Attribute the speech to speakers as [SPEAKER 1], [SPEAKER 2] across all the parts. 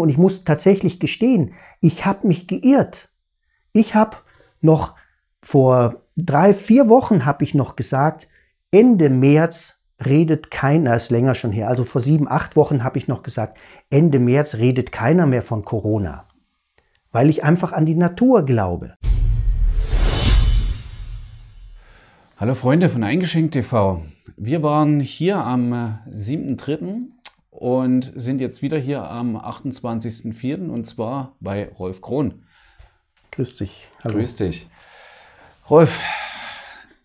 [SPEAKER 1] Und ich muss tatsächlich gestehen, ich habe mich geirrt. Ich habe noch vor drei, vier Wochen habe ich noch gesagt, Ende März redet keiner, ist länger schon her, also vor sieben, acht Wochen habe ich noch gesagt, Ende März redet keiner mehr von Corona, weil ich einfach an die Natur glaube. Hallo Freunde von Eingeschenkt TV. Wir waren
[SPEAKER 2] hier am 7.3. Äh, und sind jetzt wieder hier am 28.04. und zwar bei Rolf Krohn. Grüß dich. Hallo. Grüß dich. Rolf,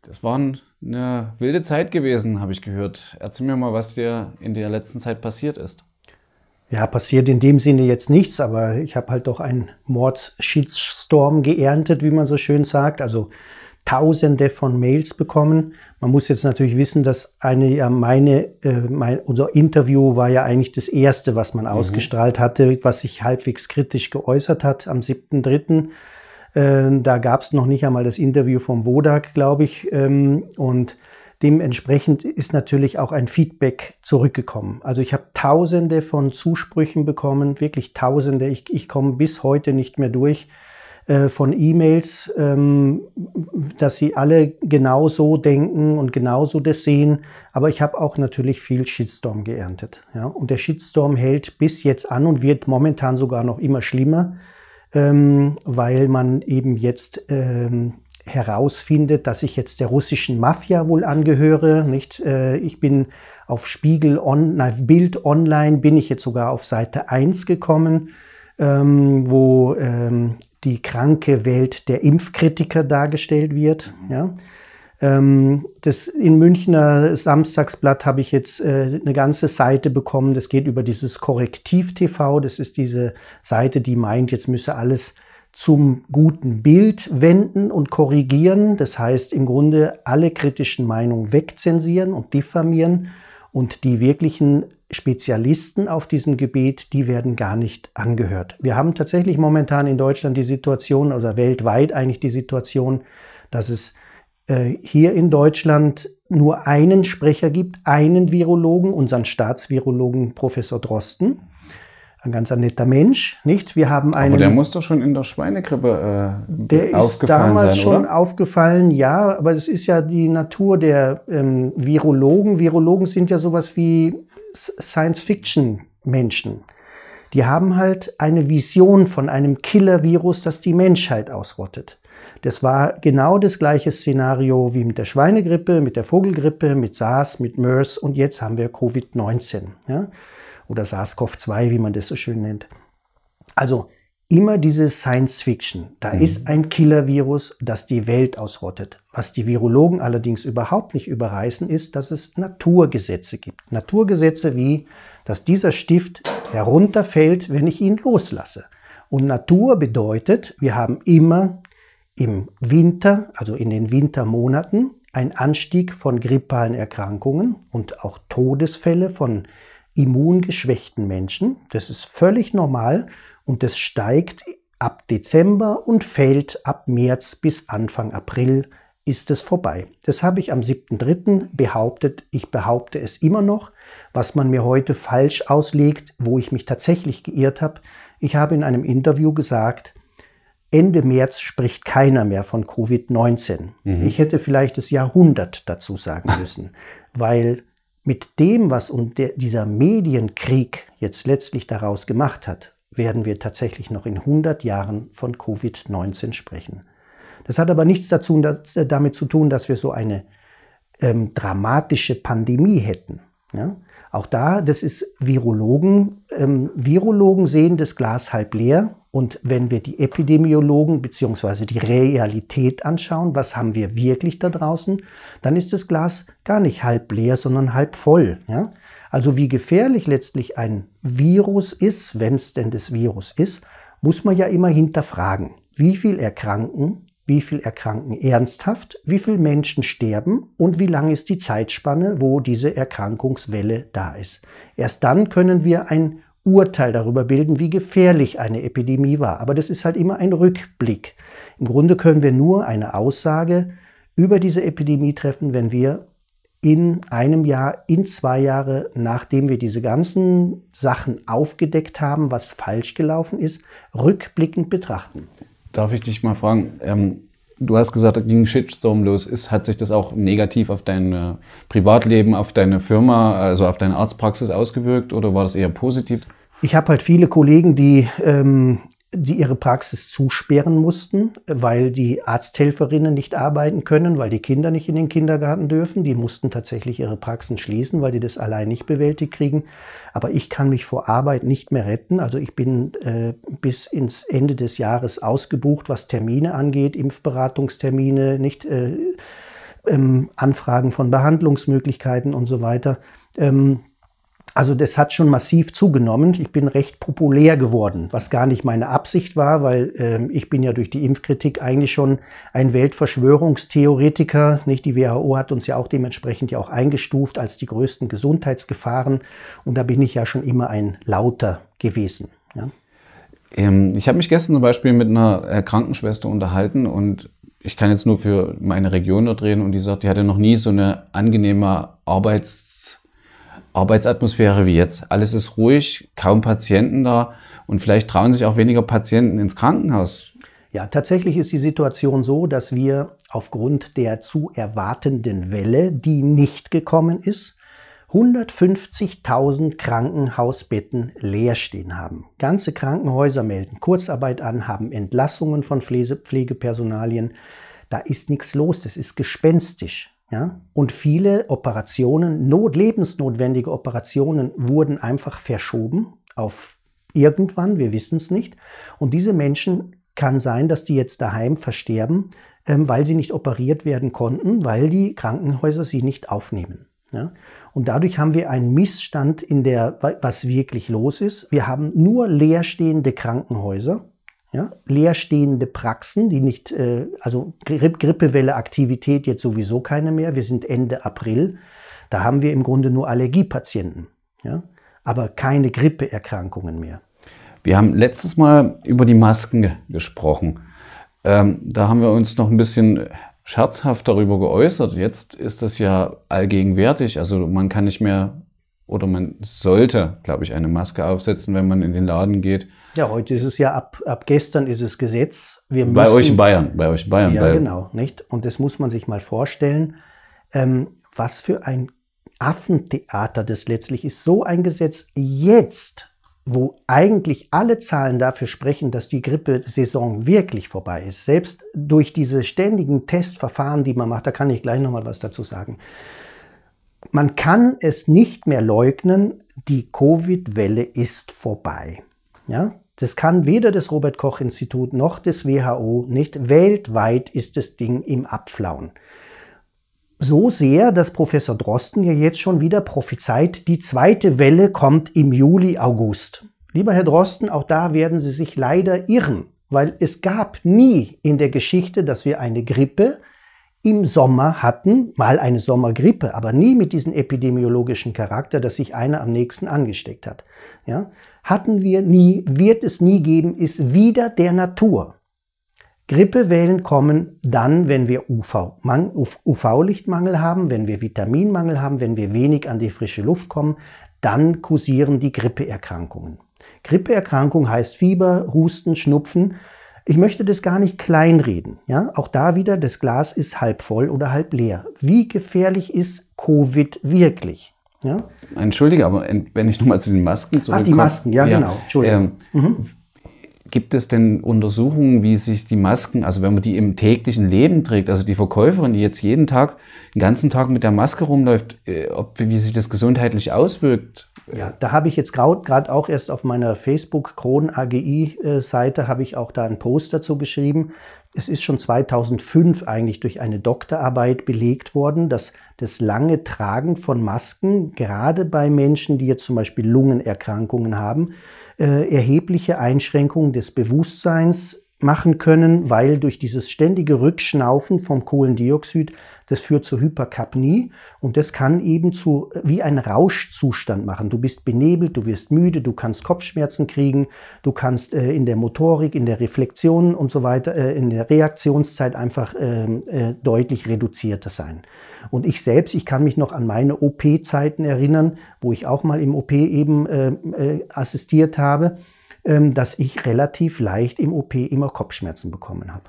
[SPEAKER 2] das war eine wilde Zeit gewesen, habe ich gehört. Erzähl mir mal, was dir in der letzten Zeit passiert ist.
[SPEAKER 1] Ja, passiert in dem Sinne jetzt nichts, aber ich habe halt doch einen Mordsshitstorm geerntet, wie man so schön sagt. Also Tausende von Mails bekommen. Man muss jetzt natürlich wissen, dass eine ja, meine, äh, mein, unser Interview war ja eigentlich das erste, was man mhm. ausgestrahlt hatte, was sich halbwegs kritisch geäußert hat am 7.3. Äh, da gab es noch nicht einmal das Interview vom Wodak, glaube ich. Ähm, und dementsprechend ist natürlich auch ein Feedback zurückgekommen. Also ich habe tausende von Zusprüchen bekommen, wirklich tausende. Ich, ich komme bis heute nicht mehr durch. Äh, von E-Mails, ähm, dass sie alle genau so denken und genauso das sehen. Aber ich habe auch natürlich viel Shitstorm geerntet. Ja? Und der Shitstorm hält bis jetzt an und wird momentan sogar noch immer schlimmer, ähm, weil man eben jetzt ähm, herausfindet, dass ich jetzt der russischen Mafia wohl angehöre. Nicht? Äh, ich bin auf Spiegel, on, na, Bild Online bin ich jetzt sogar auf Seite 1 gekommen, ähm, wo ähm, die kranke Welt der Impfkritiker dargestellt wird. Mhm. Ja. Ähm, das in Münchner Samstagsblatt habe ich jetzt äh, eine ganze Seite bekommen. Das geht über dieses Korrektiv-TV. Das ist diese Seite, die meint, jetzt müsse alles zum guten Bild wenden und korrigieren. Das heißt im Grunde alle kritischen Meinungen wegzensieren und diffamieren und die wirklichen Spezialisten auf diesem Gebiet, die werden gar nicht angehört. Wir haben tatsächlich momentan in Deutschland die Situation oder weltweit eigentlich die Situation, dass es äh, hier in Deutschland nur einen Sprecher gibt, einen Virologen, unseren Staatsvirologen Professor Drosten. Ein ganz netter Mensch, nicht? Wir haben einen. Aber der muss doch schon in der Schweinegrippe äh, der aufgefallen Der ist damals sein, schon aufgefallen, ja, aber es ist ja die Natur der ähm, Virologen. Virologen sind ja sowas wie Science-Fiction-Menschen. Die haben halt eine Vision von einem Killer-Virus, das die Menschheit ausrottet. Das war genau das gleiche Szenario wie mit der Schweinegrippe, mit der Vogelgrippe, mit SARS, mit MERS und jetzt haben wir Covid-19 ja? oder SARS-CoV-2, wie man das so schön nennt. Also immer diese Science Fiction. Da mhm. ist ein Killer-Virus, das die Welt ausrottet. Was die Virologen allerdings überhaupt nicht überreißen, ist, dass es Naturgesetze gibt. Naturgesetze wie, dass dieser Stift herunterfällt, wenn ich ihn loslasse. Und Natur bedeutet, wir haben immer im Winter, also in den Wintermonaten, einen Anstieg von grippalen Erkrankungen und auch Todesfälle von immungeschwächten Menschen. Das ist völlig normal und es steigt ab Dezember und fällt ab März bis Anfang April ist es vorbei. Das habe ich am 7.3. behauptet. Ich behaupte es immer noch, was man mir heute falsch auslegt, wo ich mich tatsächlich geirrt habe. Ich habe in einem Interview gesagt, Ende März spricht keiner mehr von Covid-19. Mhm. Ich hätte vielleicht das Jahrhundert dazu sagen müssen, weil mit dem, was dieser Medienkrieg jetzt letztlich daraus gemacht hat, werden wir tatsächlich noch in 100 Jahren von Covid-19 sprechen. Das hat aber nichts dazu, äh, damit zu tun, dass wir so eine ähm, dramatische Pandemie hätten. Ja? Auch da, das ist Virologen. Ähm, Virologen sehen das Glas halb leer. Und wenn wir die Epidemiologen bzw. die Realität anschauen, was haben wir wirklich da draußen, dann ist das Glas gar nicht halb leer, sondern halb voll. Ja? Also wie gefährlich letztlich ein Virus ist, wenn es denn das Virus ist, muss man ja immer hinterfragen. Wie viel erkranken, wie viel erkranken ernsthaft, wie viele Menschen sterben und wie lang ist die Zeitspanne, wo diese Erkrankungswelle da ist. Erst dann können wir ein Urteil darüber bilden, wie gefährlich eine Epidemie war. Aber das ist halt immer ein Rückblick. Im Grunde können wir nur eine Aussage über diese Epidemie treffen, wenn wir in einem Jahr, in zwei Jahre, nachdem wir diese ganzen Sachen aufgedeckt haben, was falsch gelaufen ist, rückblickend betrachten.
[SPEAKER 2] Darf ich dich mal fragen? Ähm, du hast gesagt, da ging Shitstorm los. Ist, hat sich das auch negativ auf dein äh, Privatleben, auf deine Firma, also auf deine Arztpraxis ausgewirkt oder war das eher positiv?
[SPEAKER 1] Ich habe halt viele Kollegen, die ähm, die ihre Praxis zusperren mussten, weil die Arzthelferinnen nicht arbeiten können, weil die Kinder nicht in den Kindergarten dürfen. Die mussten tatsächlich ihre Praxen schließen, weil die das allein nicht bewältigt kriegen. Aber ich kann mich vor Arbeit nicht mehr retten. Also ich bin äh, bis ins Ende des Jahres ausgebucht, was Termine angeht, Impfberatungstermine, nicht äh, ähm, Anfragen von Behandlungsmöglichkeiten und so weiter. Ähm, also das hat schon massiv zugenommen. Ich bin recht populär geworden, was gar nicht meine Absicht war, weil äh, ich bin ja durch die Impfkritik eigentlich schon ein Weltverschwörungstheoretiker. Nicht? Die WHO hat uns ja auch dementsprechend ja auch eingestuft als die größten Gesundheitsgefahren. Und da bin ich ja schon immer ein Lauter gewesen. Ja?
[SPEAKER 2] Ähm, ich habe mich gestern zum Beispiel mit einer äh, Krankenschwester unterhalten und ich kann jetzt nur für meine Region dort reden und die sagt, die hatte noch nie so eine angenehme Arbeitszeit Arbeitsatmosphäre wie jetzt. Alles ist ruhig, kaum Patienten da und vielleicht trauen sich auch weniger Patienten ins Krankenhaus.
[SPEAKER 1] Ja, tatsächlich ist die Situation so, dass wir aufgrund der zu erwartenden Welle, die nicht gekommen ist, 150.000 Krankenhausbetten leer stehen haben. Ganze Krankenhäuser melden Kurzarbeit an, haben Entlassungen von Pflegepersonalien. Da ist nichts los, das ist gespenstisch. Ja? Und viele Operationen, not lebensnotwendige Operationen, wurden einfach verschoben auf irgendwann, wir wissen es nicht. Und diese Menschen kann sein, dass die jetzt daheim versterben, ähm, weil sie nicht operiert werden konnten, weil die Krankenhäuser sie nicht aufnehmen. Ja? Und dadurch haben wir einen Missstand in der, was wirklich los ist. Wir haben nur leerstehende Krankenhäuser ja? Leerstehende Praxen, die nicht, äh, also Gri Grippewelle Aktivität jetzt sowieso keine mehr. Wir sind Ende April. Da haben wir im Grunde nur Allergiepatienten, ja? aber keine Grippeerkrankungen mehr.
[SPEAKER 2] Wir haben letztes Mal über die Masken gesprochen. Ähm, da haben wir uns noch ein bisschen scherzhaft darüber geäußert. Jetzt ist das ja allgegenwärtig. Also man kann nicht mehr oder man sollte, glaube ich, eine Maske aufsetzen, wenn man in den Laden geht
[SPEAKER 1] ja, heute ist es ja ab, ab gestern ist es Gesetz. Wir müssen, bei euch in Bayern, bei euch in Bayern. Ja, Bayern. genau, nicht? Und das muss man sich mal vorstellen, ähm, was für ein Affentheater das letztlich ist. So ein Gesetz jetzt, wo eigentlich alle Zahlen dafür sprechen, dass die Grippesaison wirklich vorbei ist, selbst durch diese ständigen Testverfahren, die man macht, da kann ich gleich nochmal was dazu sagen. Man kann es nicht mehr leugnen, die Covid-Welle ist vorbei. Ja? Das kann weder das Robert Koch Institut noch das WHO nicht. Weltweit ist das Ding im Abflauen. So sehr, dass Professor Drosten ja jetzt schon wieder prophezeit, die zweite Welle kommt im Juli, August. Lieber Herr Drosten, auch da werden Sie sich leider irren, weil es gab nie in der Geschichte, dass wir eine Grippe im Sommer hatten, mal eine Sommergrippe, aber nie mit diesem epidemiologischen Charakter, dass sich einer am nächsten angesteckt hat. Ja? hatten wir nie, wird es nie geben, ist wieder der Natur. Grippewellen kommen dann, wenn wir UV-Lichtmangel UV haben, wenn wir Vitaminmangel haben, wenn wir wenig an die frische Luft kommen, dann kursieren die Grippeerkrankungen. Grippeerkrankung heißt Fieber, Husten, Schnupfen. Ich möchte das gar nicht kleinreden. Ja? Auch da wieder, das Glas ist halb voll oder halb leer. Wie gefährlich ist Covid wirklich? Ja?
[SPEAKER 2] Entschuldige, aber wenn ich nochmal zu den Masken zurückkomme. Ah, die Masken, ja, ja genau. Entschuldige. Ähm, mhm. Gibt es denn Untersuchungen, wie sich die Masken, also wenn man die im täglichen Leben trägt, also die Verkäuferin, die jetzt jeden Tag, den ganzen Tag mit der Maske rumläuft, äh, ob, wie sich das gesundheitlich
[SPEAKER 1] auswirkt? Ja, da habe ich jetzt gerade auch erst auf meiner Facebook Kron AGI äh, Seite habe ich auch da einen Post dazu geschrieben. Es ist schon 2005 eigentlich durch eine Doktorarbeit belegt worden, dass das lange Tragen von Masken, gerade bei Menschen, die jetzt zum Beispiel Lungenerkrankungen haben, äh, erhebliche Einschränkungen des Bewusstseins machen können, weil durch dieses ständige Rückschnaufen vom Kohlendioxid, das führt zu Hyperkapnie und das kann eben zu wie ein Rauschzustand machen. Du bist benebelt, du wirst müde, du kannst Kopfschmerzen kriegen, du kannst äh, in der Motorik, in der Reflexion und so weiter, äh, in der Reaktionszeit einfach ähm, äh, deutlich reduzierter sein. Und ich selbst, ich kann mich noch an meine OP-Zeiten erinnern, wo ich auch mal im OP eben ähm, äh, assistiert habe. Ähm, dass ich relativ leicht im OP immer Kopfschmerzen bekommen habe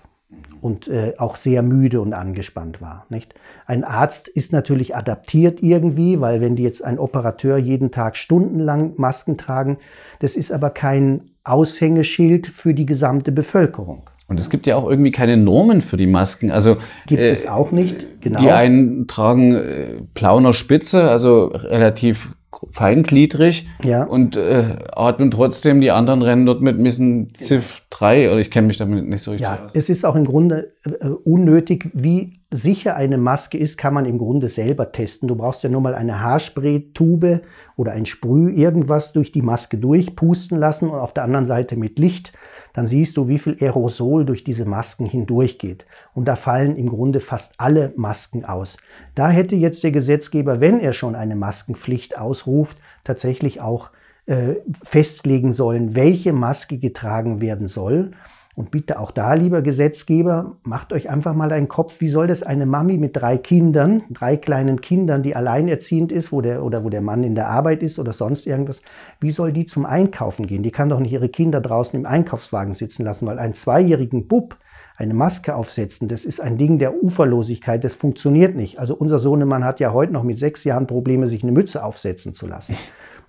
[SPEAKER 1] und äh, auch sehr müde und angespannt war. Nicht? Ein Arzt ist natürlich adaptiert irgendwie, weil wenn die jetzt ein Operateur jeden Tag stundenlang Masken tragen, das ist aber kein Aushängeschild für die gesamte Bevölkerung.
[SPEAKER 2] Und es gibt ja auch irgendwie keine Normen für die Masken. Also
[SPEAKER 1] gibt äh, es auch nicht. Genau. Die
[SPEAKER 2] einen tragen äh, blauner Spitze, also relativ feingliedrig ja. und äh, atmen trotzdem die anderen Rennen dort mit Missen Ziff 3 oder ich kenne mich damit nicht so richtig ja,
[SPEAKER 1] aus. Es ist auch im Grunde äh, äh, unnötig, wie sicher eine Maske ist, kann man im Grunde selber testen. Du brauchst ja nur mal eine Haarspray-Tube oder ein Sprüh, irgendwas durch die Maske durchpusten lassen und auf der anderen Seite mit Licht dann siehst du, wie viel Aerosol durch diese Masken hindurchgeht. Und da fallen im Grunde fast alle Masken aus. Da hätte jetzt der Gesetzgeber, wenn er schon eine Maskenpflicht ausruft, tatsächlich auch äh, festlegen sollen, welche Maske getragen werden soll. Und bitte auch da, lieber Gesetzgeber, macht euch einfach mal einen Kopf, wie soll das eine Mami mit drei Kindern, drei kleinen Kindern, die alleinerziehend ist wo der, oder wo der Mann in der Arbeit ist oder sonst irgendwas, wie soll die zum Einkaufen gehen? Die kann doch nicht ihre Kinder draußen im Einkaufswagen sitzen lassen, weil einen zweijährigen Bub eine Maske aufsetzen, das ist ein Ding der Uferlosigkeit, das funktioniert nicht. Also unser Sohnemann hat ja heute noch mit sechs Jahren Probleme, sich eine Mütze aufsetzen zu lassen.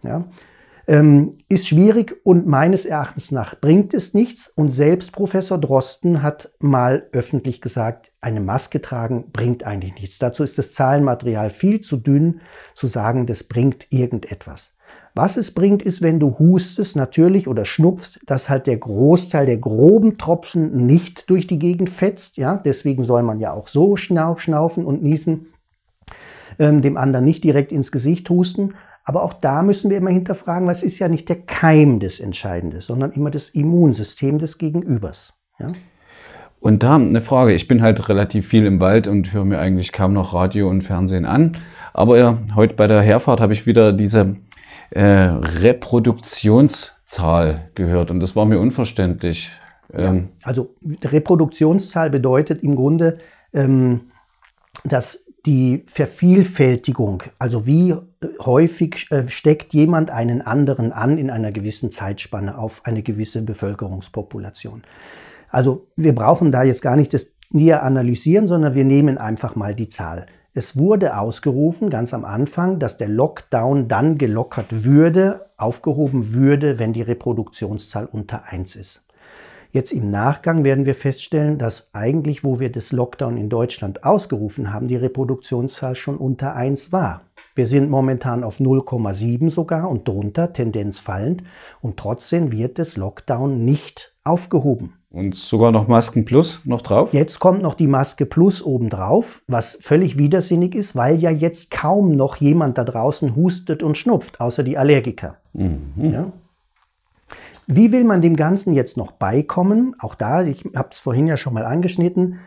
[SPEAKER 1] Ja? ähm, ist schwierig und meines Erachtens nach bringt es nichts. Und selbst Professor Drosten hat mal öffentlich gesagt, eine Maske tragen bringt eigentlich nichts. Dazu ist das Zahlenmaterial viel zu dünn, zu sagen, das bringt irgendetwas. Was es bringt, ist, wenn du hustest natürlich oder schnupfst, dass halt der Großteil der groben Tropfen nicht durch die Gegend fetzt. Ja, deswegen soll man ja auch so schnaufen und niesen, ähm, dem anderen nicht direkt ins Gesicht husten. Aber auch da müssen wir immer hinterfragen, was ist ja nicht der Keim des Entscheidenden, sondern immer das Immunsystem des Gegenübers. Ja?
[SPEAKER 2] Und da eine Frage. Ich bin halt relativ viel im Wald und höre mir eigentlich kaum noch Radio und Fernsehen an. Aber ja, heute bei der Herfahrt habe ich wieder diese äh, Reproduktionszahl gehört und das war mir unverständlich. Ähm
[SPEAKER 1] ja, also Reproduktionszahl bedeutet im Grunde, ähm, dass die Vervielfältigung, also wie häufig äh, steckt jemand einen anderen an in einer gewissen Zeitspanne auf eine gewisse Bevölkerungspopulation. Also wir brauchen da jetzt gar nicht das näher analysieren, sondern wir nehmen einfach mal die Zahl. Es wurde ausgerufen ganz am Anfang, dass der Lockdown dann gelockert würde, aufgehoben würde, wenn die Reproduktionszahl unter 1 ist. Jetzt im Nachgang werden wir feststellen, dass eigentlich, wo wir das Lockdown in Deutschland ausgerufen haben, die Reproduktionszahl schon unter 1 war. Wir sind momentan auf 0,7 sogar und drunter, Tendenz fallend. Und trotzdem wird das Lockdown nicht aufgehoben. Und sogar noch Masken Plus noch drauf? Jetzt kommt noch die Maske Plus obendrauf, was völlig widersinnig ist, weil ja jetzt kaum noch jemand da draußen hustet und schnupft, außer die Allergiker. Mhm. Ja? Wie will man dem Ganzen jetzt noch beikommen? Auch da, ich habe es vorhin ja schon mal angeschnitten,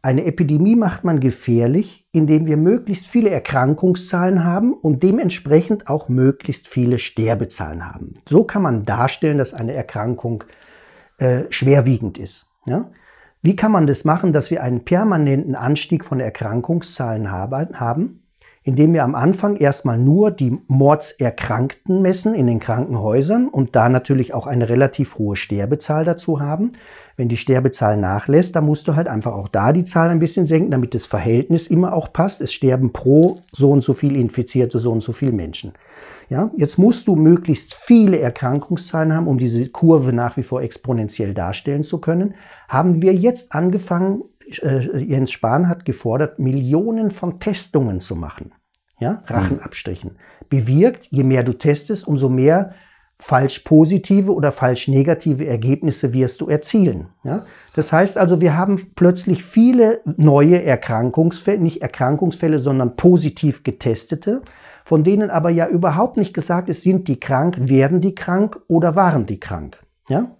[SPEAKER 1] eine Epidemie macht man gefährlich, indem wir möglichst viele Erkrankungszahlen haben und dementsprechend auch möglichst viele Sterbezahlen haben. So kann man darstellen, dass eine Erkrankung äh, schwerwiegend ist. Ja? Wie kann man das machen, dass wir einen permanenten Anstieg von Erkrankungszahlen haben? indem wir am Anfang erstmal nur die Mordserkrankten messen in den Krankenhäusern und da natürlich auch eine relativ hohe Sterbezahl dazu haben. Wenn die Sterbezahl nachlässt, dann musst du halt einfach auch da die Zahl ein bisschen senken, damit das Verhältnis immer auch passt. Es sterben pro so und so viel Infizierte so und so viel Menschen. Ja, jetzt musst du möglichst viele Erkrankungszahlen haben, um diese Kurve nach wie vor exponentiell darstellen zu können. Haben wir jetzt angefangen, äh, Jens Spahn hat gefordert, Millionen von Testungen zu machen. Ja, Rachenabstrichen. Bewirkt, je mehr du testest, umso mehr falsch positive oder falsch negative Ergebnisse wirst du erzielen. Ja? Das heißt also, wir haben plötzlich viele neue Erkrankungsfälle, nicht Erkrankungsfälle, sondern positiv getestete, von denen aber ja überhaupt nicht gesagt ist, sind die krank, werden die krank oder waren die krank. Ja?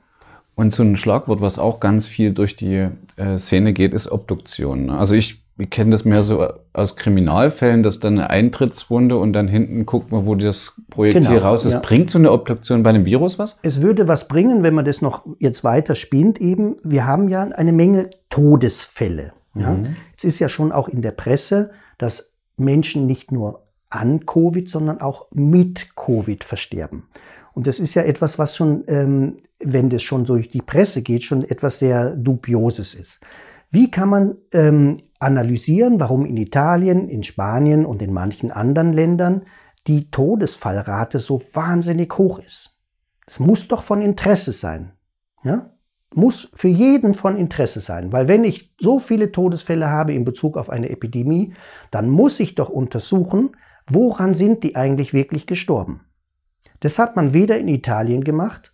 [SPEAKER 2] Und so ein Schlagwort, was auch ganz viel durch die äh, Szene geht, ist Obduktion. Ne? Also ich, ich kenne das mehr so aus Kriminalfällen, dass dann eine Eintrittswunde und dann hinten guckt man, wo das Projekt genau, raus ist. Ja. Bringt so eine Obduktion bei einem Virus was?
[SPEAKER 1] Es würde was bringen, wenn man das noch jetzt weiter spinnt eben. Wir haben ja eine Menge Todesfälle. Ja? Mhm. Es ist ja schon auch in der Presse, dass Menschen nicht nur an Covid, sondern auch mit Covid versterben. Und das ist ja etwas, was schon ähm, wenn das schon durch die Presse geht, schon etwas sehr Dubioses ist. Wie kann man ähm, analysieren, warum in Italien, in Spanien und in manchen anderen Ländern die Todesfallrate so wahnsinnig hoch ist? Das muss doch von Interesse sein. Ja? Muss für jeden von Interesse sein, weil wenn ich so viele Todesfälle habe in Bezug auf eine Epidemie, dann muss ich doch untersuchen, woran sind die eigentlich wirklich gestorben. Das hat man weder in Italien gemacht,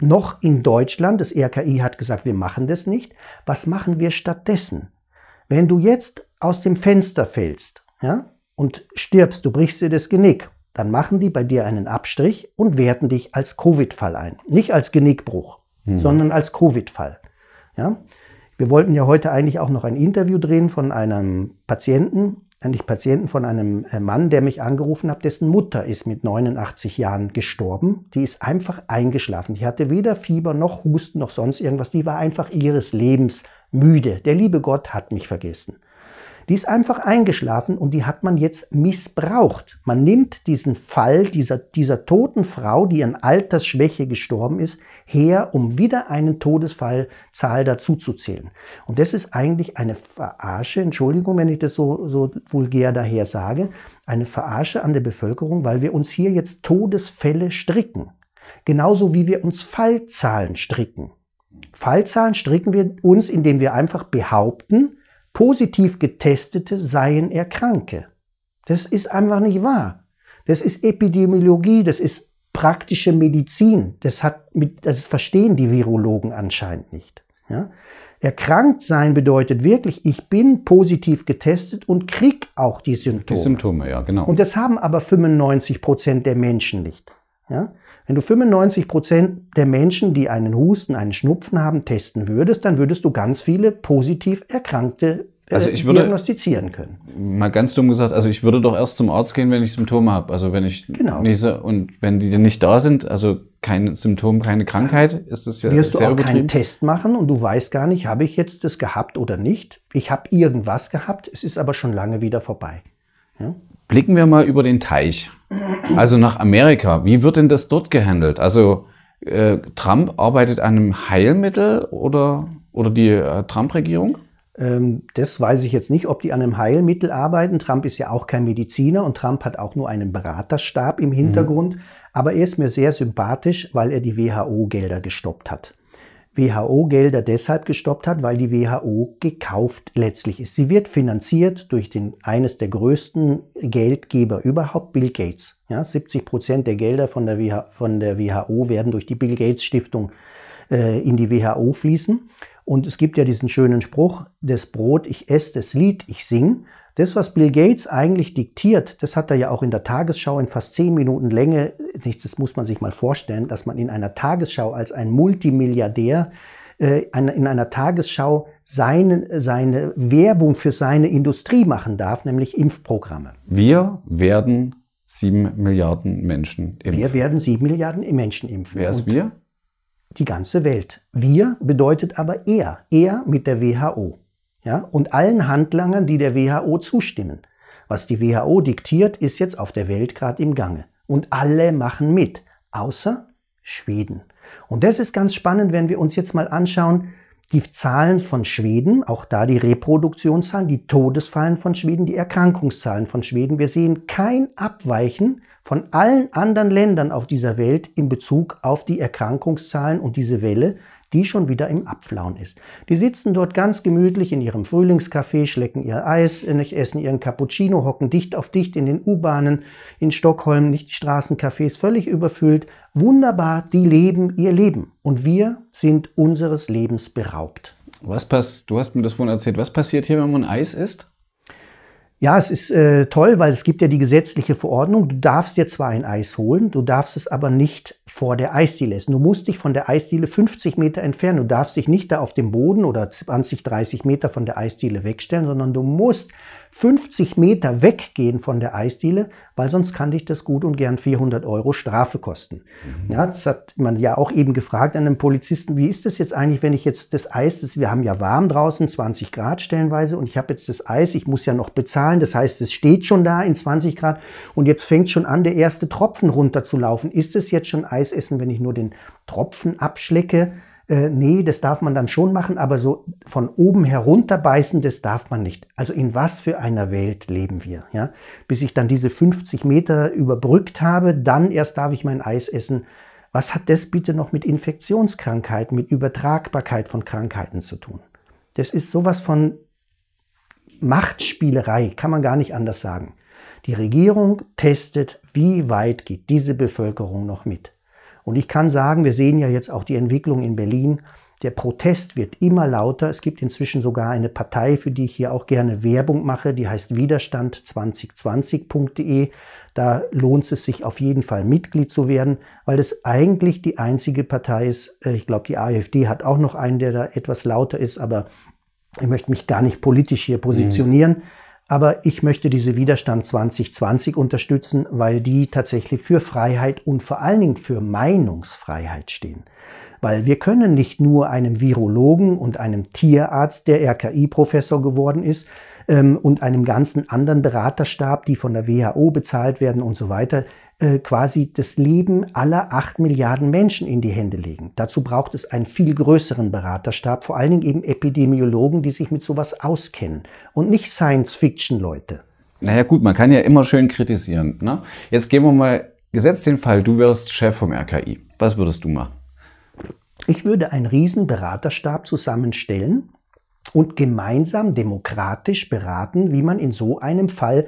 [SPEAKER 1] noch in Deutschland, das RKI hat gesagt, wir machen das nicht. Was machen wir stattdessen? Wenn du jetzt aus dem Fenster fällst ja, und stirbst, du brichst dir das Genick, dann machen die bei dir einen Abstrich und werten dich als Covid-Fall ein. Nicht als Genickbruch, mhm. sondern als Covid-Fall. Ja? Wir wollten ja heute eigentlich auch noch ein Interview drehen von einem Patienten, eigentlich Patienten von einem äh, Mann, der mich angerufen hat, dessen Mutter ist mit 89 Jahren gestorben. Die ist einfach eingeschlafen. Die hatte weder Fieber noch Husten noch sonst irgendwas. Die war einfach ihres Lebens müde. Der liebe Gott hat mich vergessen. Die ist einfach eingeschlafen und die hat man jetzt missbraucht. Man nimmt diesen Fall dieser, dieser toten Frau, die an Altersschwäche gestorben ist, her, um wieder einen Todesfallzahl dazuzuzählen. Und das ist eigentlich eine Verarsche, Entschuldigung, wenn ich das so, so vulgär daher sage, eine Verarsche an der Bevölkerung, weil wir uns hier jetzt Todesfälle stricken. Genauso wie wir uns Fallzahlen stricken. Fallzahlen stricken wir uns, indem wir einfach behaupten, positiv Getestete seien Erkranke. Das ist einfach nicht wahr. Das ist Epidemiologie, das ist praktische Medizin. Das, hat mit, das verstehen die Virologen anscheinend nicht. Ja? Erkrankt sein bedeutet wirklich, ich bin positiv getestet und krieg auch die Symptome. Die
[SPEAKER 2] Symptome, ja, genau. Und
[SPEAKER 1] das haben aber 95 Prozent der Menschen nicht. Ja? Wenn du 95% Prozent der Menschen, die einen Husten, einen Schnupfen haben, testen würdest, dann würdest du ganz viele positiv Erkrankte äh, also ich würde, diagnostizieren können.
[SPEAKER 2] Mal ganz dumm gesagt, also ich würde doch erst zum Arzt gehen, wenn ich Symptome habe. Also wenn ich genau. Niese und wenn die nicht da sind, also kein Symptom, keine Krankheit, ist das ja Wirst sehr du auch keinen
[SPEAKER 1] Test machen und du weißt gar nicht, habe ich jetzt das gehabt oder nicht. Ich habe irgendwas gehabt, es ist aber schon lange wieder vorbei. Ja?
[SPEAKER 2] Blicken wir mal über den Teich. Also nach Amerika. Wie wird denn das dort gehandelt? Also äh, Trump arbeitet an einem Heilmittel oder, oder die äh, Trump-Regierung?
[SPEAKER 1] Ähm, das weiß ich jetzt nicht, ob die an einem Heilmittel arbeiten. Trump ist ja auch kein Mediziner und Trump hat auch nur einen Beraterstab im mhm. Hintergrund. Mhm. Aber er ist mir sehr sympathisch, weil er die WHO-Gelder gestoppt hat. WHO-Gelder deshalb gestoppt hat, weil die WHO gekauft letztlich ist. Sie wird finanziert durch den, eines der größten Geldgeber überhaupt, Bill Gates. Ja, 70 Prozent der Gelder von der, WHO, von der, WHO werden durch die Bill Gates Stiftung äh, in die WHO fließen. Und es gibt ja diesen schönen Spruch, das Brot ich esse, das Lied ich sing. Das, was Bill Gates eigentlich diktiert, das hat er ja auch in der Tagesschau in fast zehn Minuten Länge, das muss man sich mal vorstellen, dass man in einer Tagesschau als ein Multimilliardär äh, in einer Tagesschau seine, seine Werbung für seine Industrie machen darf, nämlich Impfprogramme.
[SPEAKER 2] Wir werden sieben Milliarden Menschen impfen. Wir
[SPEAKER 1] werden sieben Milliarden Menschen impfen. Wer ist wir? Die ganze Welt. Wir bedeutet aber er, er mit der WHO ja, und allen Handlangern, die der WHO zustimmen. Was die WHO diktiert, ist jetzt auf der Welt gerade im Gange. Und alle machen mit, außer Schweden. Und das ist ganz spannend, wenn wir uns jetzt mal anschauen, die Zahlen von Schweden, auch da die Reproduktionszahlen, die Todesfallen von Schweden, die Erkrankungszahlen von Schweden. Wir sehen kein Abweichen von allen anderen Ländern auf dieser Welt in Bezug auf die Erkrankungszahlen und diese Welle, die schon wieder im Abflauen ist. Die sitzen dort ganz gemütlich in ihrem Frühlingscafé, schlecken ihr Eis, essen ihren Cappuccino, hocken dicht auf dicht in den U-Bahnen in Stockholm, nicht die Straßencafés, völlig überfüllt. Wunderbar, die leben ihr Leben und wir sind unseres Lebens beraubt.
[SPEAKER 2] Was pass du hast mir das vorhin erzählt, was passiert hier, wenn man Eis isst?
[SPEAKER 1] Ja, es ist äh, toll, weil es gibt ja die gesetzliche Verordnung. Du darfst dir zwar ein Eis holen, du darfst es aber nicht vor der Eisdiele ist. Du musst dich von der Eisdiele 50 Meter entfernen. Du darfst dich nicht da auf dem Boden oder 20, 30 Meter von der Eisdiele wegstellen, sondern du musst 50 Meter weggehen von der Eisdiele, weil sonst kann dich das gut und gern 400 Euro Strafe kosten. Mhm. Ja, das hat man ja auch eben gefragt an den Polizisten, wie ist das jetzt eigentlich, wenn ich jetzt das Eis, das, wir haben ja warm draußen, 20 Grad stellenweise, und ich habe jetzt das Eis, ich muss ja noch bezahlen, das heißt, es steht schon da in 20 Grad und jetzt fängt schon an, der erste Tropfen runterzulaufen. Ist es jetzt schon Eisessen, wenn ich nur den Tropfen abschlecke? äh, nee, das darf man dann schon machen, aber so von oben herunterbeißen, das darf man nicht. Also in was für einer Welt leben wir? Ja? Bis ich dann diese 50 Meter überbrückt habe, dann erst darf ich mein Eis essen. Was hat das bitte noch mit Infektionskrankheiten, mit Übertragbarkeit von Krankheiten zu tun? Das ist sowas von Machtspielerei, kann man gar nicht anders sagen. Die Regierung testet, wie weit geht diese Bevölkerung noch mit. Und ich kann sagen, wir sehen ja jetzt auch die Entwicklung in Berlin. Der Protest wird immer lauter. Es gibt inzwischen sogar eine Partei, für die ich hier auch gerne Werbung mache, die heißt widerstand2020.de. Da lohnt es sich auf jeden Fall Mitglied zu werden, weil es eigentlich die einzige Partei ist. Äh, ich glaube, die AfD hat auch noch einen, der da etwas lauter ist, aber ich möchte mich gar nicht politisch hier positionieren. Mhm. Aber ich möchte diese Widerstand 2020 unterstützen, weil die tatsächlich für Freiheit und vor allen Dingen für Meinungsfreiheit stehen. Weil wir können nicht nur einem Virologen und einem Tierarzt, der RKI-Professor geworden ist, ähm, und einem ganzen anderen Beraterstab, die von der WHO bezahlt werden und so weiter, äh, quasi das Leben aller acht Milliarden Menschen in die Hände legen. Dazu braucht es einen viel größeren Beraterstab, vor allen Dingen eben Epidemiologen, die sich mit sowas auskennen und nicht Science-Fiction-Leute.
[SPEAKER 2] Naja gut, man kann ja immer schön kritisieren. Ne? Jetzt gehen wir mal, gesetzt den Fall, du wärst Chef vom RKI. Was würdest du machen?
[SPEAKER 1] Ich würde einen riesen Beraterstab zusammenstellen und gemeinsam demokratisch beraten, wie man in so einem Fall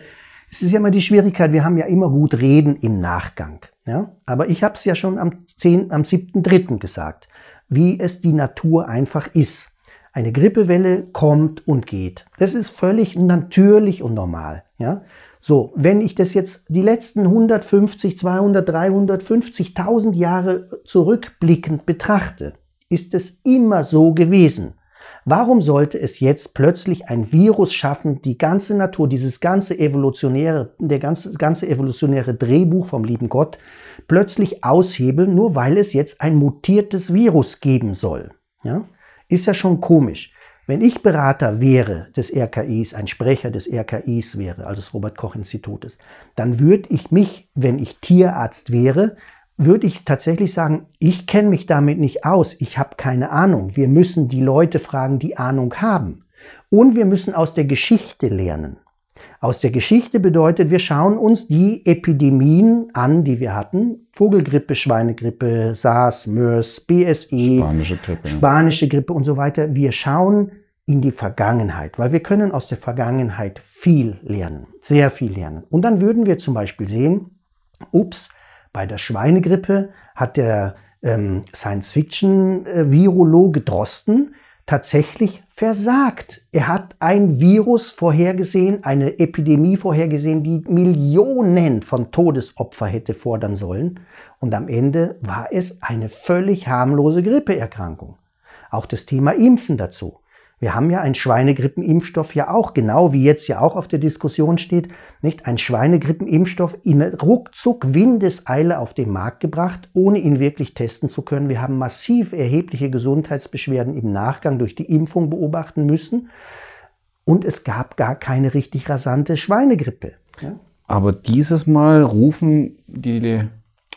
[SPEAKER 1] es ist ja immer die Schwierigkeit, wir haben ja immer gut reden im Nachgang. Ja? Aber ich habe es ja schon am, 10, am 7.3. gesagt, wie es die Natur einfach ist. Eine Grippewelle kommt und geht. Das ist völlig natürlich und normal. Ja? So, wenn ich das jetzt die letzten 150, 200, 350.000 Jahre zurückblickend betrachte, ist es immer so gewesen. Warum sollte es jetzt plötzlich ein Virus schaffen, die ganze Natur, dieses ganze evolutionäre, der ganze, ganze evolutionäre Drehbuch vom lieben Gott plötzlich aushebeln, nur weil es jetzt ein mutiertes Virus geben soll? Ja? Ist ja schon komisch. Wenn ich Berater wäre des RKIs, ein Sprecher des RKIs wäre, also des Robert Koch Institutes, dann würde ich mich, wenn ich Tierarzt wäre, würde ich tatsächlich sagen, ich kenne mich damit nicht aus, ich habe keine Ahnung. Wir müssen die Leute fragen, die Ahnung haben. Und wir müssen aus der Geschichte lernen. Aus der Geschichte bedeutet, wir schauen uns die Epidemien an, die wir hatten. Vogelgrippe, Schweinegrippe, SARS, MERS, BSE, spanische Grippe, spanische Grippe und so weiter. Wir schauen in die Vergangenheit, weil wir können aus der Vergangenheit viel lernen, sehr viel lernen. Und dann würden wir zum Beispiel sehen, ups, bei der Schweinegrippe hat der ähm, Science-Fiction-Virologe Drosten tatsächlich versagt. Er hat ein Virus vorhergesehen, eine Epidemie vorhergesehen, die Millionen von Todesopfer hätte fordern sollen. Und am Ende war es eine völlig harmlose Grippeerkrankung. Auch das Thema Impfen dazu. Wir haben ja einen Schweinegrippenimpfstoff ja auch, genau wie jetzt ja auch auf der Diskussion steht, nicht? Ein Schweinegrippenimpfstoff in ruckzuck Windeseile auf den Markt gebracht, ohne ihn wirklich testen zu können. Wir haben massiv erhebliche Gesundheitsbeschwerden im Nachgang durch die Impfung beobachten müssen. Und es gab gar keine richtig rasante Schweinegrippe.
[SPEAKER 2] Ja? Aber dieses Mal rufen die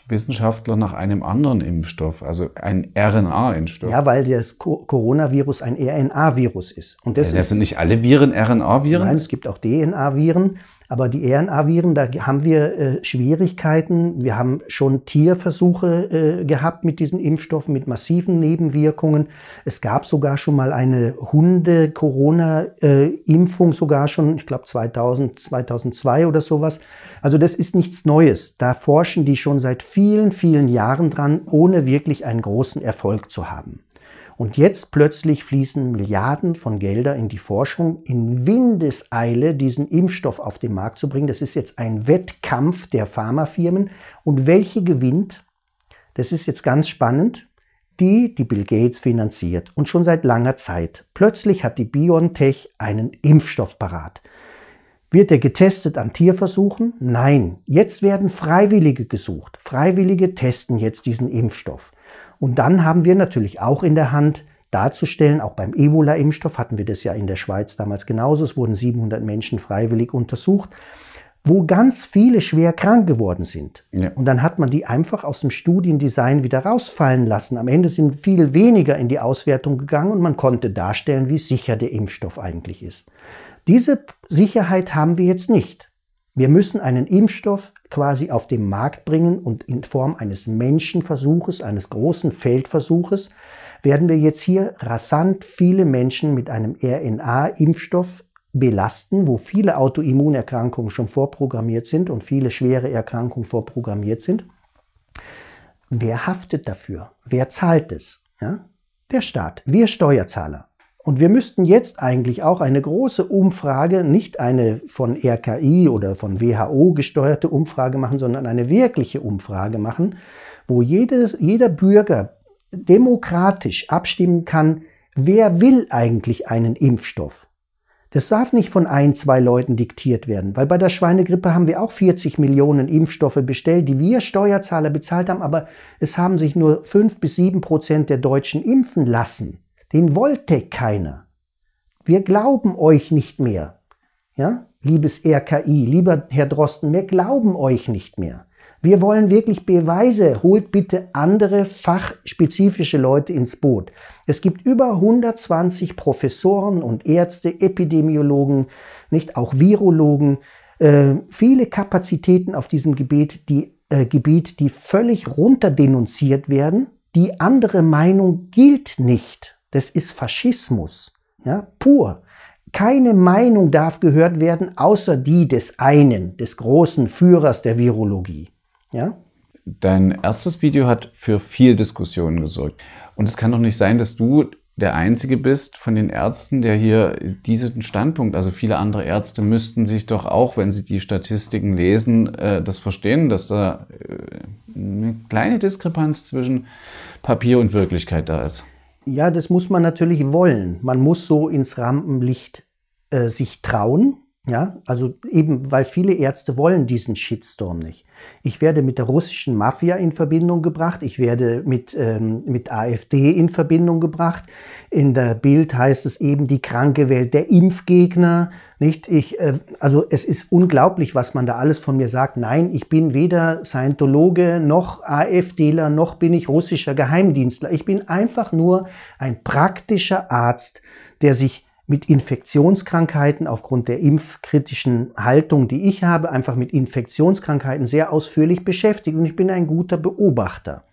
[SPEAKER 2] Wissenschaftler nach einem anderen Impfstoff, also ein RNA-Impfstoff.
[SPEAKER 1] Ja, weil das Coronavirus ein RNA-Virus ist. Und das ja, sind nicht
[SPEAKER 2] alle Viren RNA-Viren? Nein, es
[SPEAKER 1] gibt auch DNA-Viren. Aber die RNA-Viren, da haben wir äh, Schwierigkeiten. Wir haben schon Tierversuche äh, gehabt mit diesen Impfstoffen, mit massiven Nebenwirkungen. Es gab sogar schon mal eine Hunde-Corona-Impfung, sogar schon, ich glaube 2000, 2002 oder sowas. Also das ist nichts Neues. Da forschen die schon seit vielen, vielen Jahren dran, ohne wirklich einen großen Erfolg zu haben. Und jetzt plötzlich fließen Milliarden von Gelder in die Forschung, in Windeseile diesen Impfstoff auf den Markt zu bringen. Das ist jetzt ein Wettkampf der Pharmafirmen. Und welche gewinnt? Das ist jetzt ganz spannend die die Bill Gates finanziert und schon seit langer Zeit. Plötzlich hat die BioNTech einen Impfstoff parat. Wird er getestet an Tierversuchen? Nein. Jetzt werden Freiwillige gesucht. Freiwillige testen jetzt diesen Impfstoff. Und dann haben wir natürlich auch in der Hand darzustellen, auch beim Ebola-Impfstoff hatten wir das ja in der Schweiz damals genauso, es wurden 700 Menschen freiwillig untersucht, wo ganz viele schwer krank geworden sind. Ja. Und dann hat man die einfach aus dem Studiendesign wieder rausfallen lassen. Am Ende sind viel weniger in die Auswertung gegangen und man konnte darstellen, wie sicher der Impfstoff eigentlich ist. Diese Sicherheit haben wir jetzt nicht. Wir müssen einen Impfstoff quasi auf den Markt bringen und in Form eines Menschenversuches, eines großen Feldversuches, werden wir jetzt hier rasant viele Menschen mit einem RNA-Impfstoff belasten, wo viele Autoimmunerkrankungen schon vorprogrammiert sind und viele schwere Erkrankungen vorprogrammiert sind. Wer haftet dafür? Wer zahlt es? Ja? Der Staat, wir Steuerzahler. Und wir müssten jetzt eigentlich auch eine große Umfrage, nicht eine von RKI oder von WHO gesteuerte Umfrage machen, sondern eine wirkliche Umfrage machen, wo jedes, jeder Bürger demokratisch abstimmen kann, wer will eigentlich einen Impfstoff. Das darf nicht von ein, zwei Leuten diktiert werden, weil bei der Schweinegrippe haben wir auch 40 Millionen Impfstoffe bestellt, die wir Steuerzahler bezahlt haben, aber es haben sich nur fünf bis sieben Prozent der Deutschen impfen lassen. Den wollte keiner. Wir glauben euch nicht mehr. Ja, liebes RKI, lieber Herr Drosten, wir glauben euch nicht mehr. Wir wollen wirklich Beweise. Holt bitte andere fachspezifische Leute ins Boot. Es gibt über 120 Professoren und Ärzte, Epidemiologen, nicht auch Virologen, äh, viele Kapazitäten auf diesem Gebiet, die, äh, Gebiet, die völlig runterdenunziert werden. Die andere Meinung gilt nicht. Das ist Faschismus, ja, pur. Keine Meinung darf gehört werden, außer die des einen, des großen Führers der Virologie. Ja?
[SPEAKER 2] Dein erstes Video hat für viel Diskussion gesorgt. Und es kann doch nicht sein, dass du der Einzige bist von den Ärzten, der hier diesen Standpunkt, also viele andere Ärzte müssten sich doch auch, wenn sie die Statistiken lesen, äh, das verstehen, dass da äh, eine kleine Diskrepanz zwischen Papier und Wirklichkeit da ist.
[SPEAKER 1] Ja, das muss man natürlich wollen. Man muss so ins Rampenlicht äh, sich trauen. Ja, also eben, weil viele Ärzte wollen diesen Shitstorm nicht. Ich werde mit der russischen Mafia in Verbindung gebracht, ich werde mit, ähm, mit AfD in Verbindung gebracht. In der Bild heißt es eben die kranke Welt der Impfgegner. Nicht? Ich, äh, also es ist unglaublich, was man da alles von mir sagt. Nein, ich bin weder Scientologe noch AfDler, noch bin ich russischer Geheimdienstler. Ich bin einfach nur ein praktischer Arzt, der sich mit Infektionskrankheiten aufgrund der impfkritischen Haltung, die ich habe, einfach mit Infektionskrankheiten sehr ausführlich beschäftigt und ich bin ein guter Beobachter.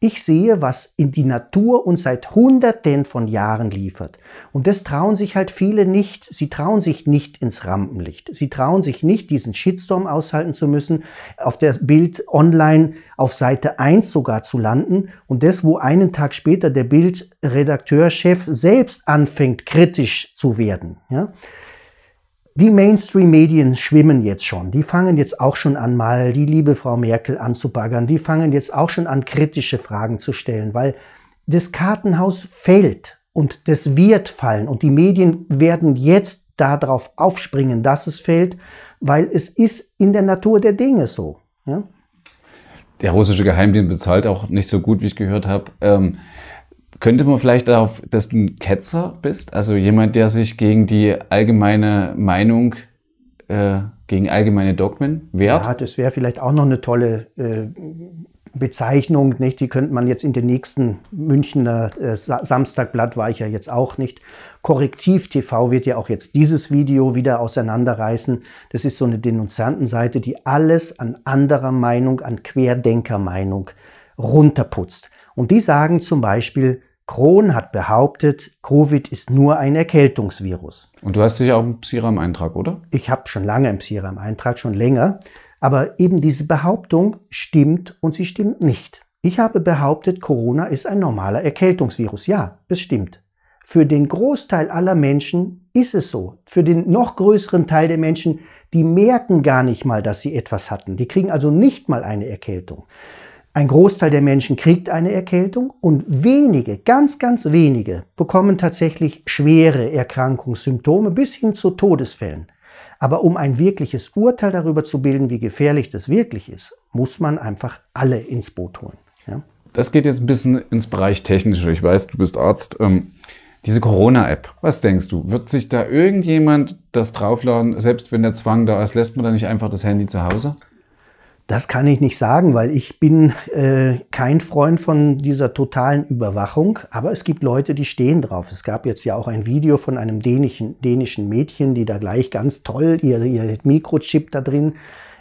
[SPEAKER 1] Ich sehe, was in die Natur uns seit Hunderten von Jahren liefert. Und das trauen sich halt viele nicht. Sie trauen sich nicht ins Rampenlicht. Sie trauen sich nicht, diesen Shitstorm aushalten zu müssen, auf der Bild online auf Seite 1 sogar zu landen. Und das, wo einen Tag später der Bildredakteurchef selbst anfängt, kritisch zu werden. Ja? Die Mainstream-Medien schwimmen jetzt schon. Die fangen jetzt auch schon an, mal die liebe Frau Merkel anzubaggern. Die fangen jetzt auch schon an, kritische Fragen zu stellen, weil das Kartenhaus fällt und das wird fallen. Und die Medien werden jetzt darauf aufspringen, dass es fällt, weil es ist in der Natur der Dinge so. Ja?
[SPEAKER 2] Der russische Geheimdienst bezahlt auch nicht so gut, wie ich gehört habe. Ähm könnte man vielleicht darauf, dass du ein Ketzer bist, also jemand, der sich gegen die allgemeine Meinung, äh, gegen allgemeine Dogmen wehrt?
[SPEAKER 1] Ja, das wäre vielleicht auch noch eine tolle äh, Bezeichnung, nicht? Die könnte man jetzt in den nächsten Münchner äh, Samstagblatt war ich ja jetzt auch nicht. Korrektiv TV wird ja auch jetzt dieses Video wieder auseinanderreißen. Das ist so eine Denunziantenseite, die alles an anderer Meinung, an Querdenkermeinung runterputzt. Und die sagen zum Beispiel, Krohn hat behauptet, Covid ist nur ein Erkältungsvirus. Und du hast dich auch im Psiram-Eintrag, oder? Ich habe schon lange im Psiram-Eintrag, schon länger. Aber eben diese Behauptung stimmt und sie stimmt nicht. Ich habe behauptet, Corona ist ein normaler Erkältungsvirus. Ja, es stimmt. Für den Großteil aller Menschen ist es so. Für den noch größeren Teil der Menschen, die merken gar nicht mal, dass sie etwas hatten. Die kriegen also nicht mal eine Erkältung. Ein Großteil der Menschen kriegt eine Erkältung und wenige, ganz, ganz wenige bekommen tatsächlich schwere Erkrankungssymptome bis hin zu Todesfällen. Aber um ein wirkliches Urteil darüber zu bilden, wie gefährlich das wirklich ist, muss man einfach alle ins Boot holen.
[SPEAKER 2] Ja? Das geht jetzt ein bisschen ins Bereich Technische. Ich weiß, du bist Arzt. Ähm, diese Corona-App, was denkst du? Wird sich da irgendjemand das draufladen, selbst wenn der Zwang da ist? Lässt man da nicht einfach das Handy zu Hause?
[SPEAKER 1] Das kann ich nicht sagen, weil ich bin äh, kein Freund von dieser totalen Überwachung. Aber es gibt Leute, die stehen drauf. Es gab jetzt ja auch ein Video von einem dänischen, dänischen Mädchen, die da gleich ganz toll ihr, ihr Mikrochip da drin.